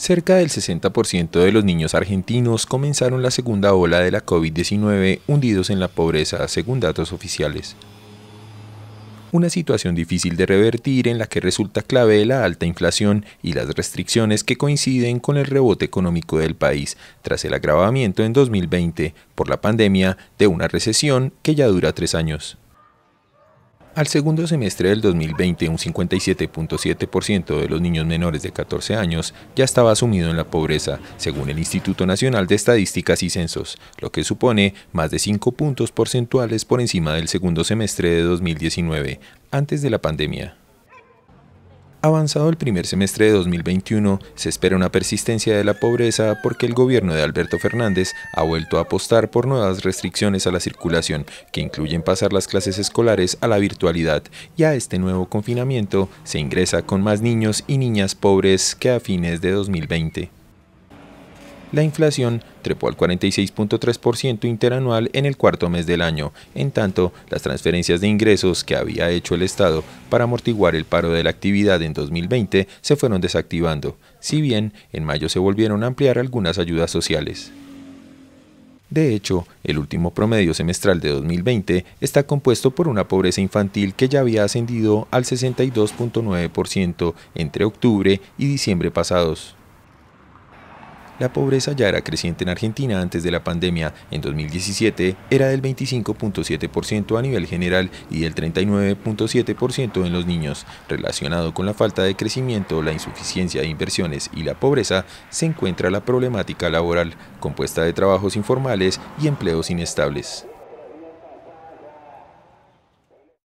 Cerca del 60% de los niños argentinos comenzaron la segunda ola de la COVID-19 hundidos en la pobreza, según datos oficiales. Una situación difícil de revertir en la que resulta clave la alta inflación y las restricciones que coinciden con el rebote económico del país tras el agravamiento en 2020 por la pandemia de una recesión que ya dura tres años. Al segundo semestre del 2020, un 57.7% de los niños menores de 14 años ya estaba sumido en la pobreza, según el Instituto Nacional de Estadísticas y Censos, lo que supone más de 5 puntos porcentuales por encima del segundo semestre de 2019, antes de la pandemia. Avanzado el primer semestre de 2021, se espera una persistencia de la pobreza porque el gobierno de Alberto Fernández ha vuelto a apostar por nuevas restricciones a la circulación, que incluyen pasar las clases escolares a la virtualidad, y a este nuevo confinamiento se ingresa con más niños y niñas pobres que a fines de 2020. La inflación trepó al 46.3% interanual en el cuarto mes del año. En tanto, las transferencias de ingresos que había hecho el Estado para amortiguar el paro de la actividad en 2020 se fueron desactivando, si bien en mayo se volvieron a ampliar algunas ayudas sociales. De hecho, el último promedio semestral de 2020 está compuesto por una pobreza infantil que ya había ascendido al 62.9% entre octubre y diciembre pasados. La pobreza ya era creciente en Argentina antes de la pandemia. En 2017 era del 25.7% a nivel general y del 39.7% en los niños. Relacionado con la falta de crecimiento, la insuficiencia de inversiones y la pobreza, se encuentra la problemática laboral, compuesta de trabajos informales y empleos inestables.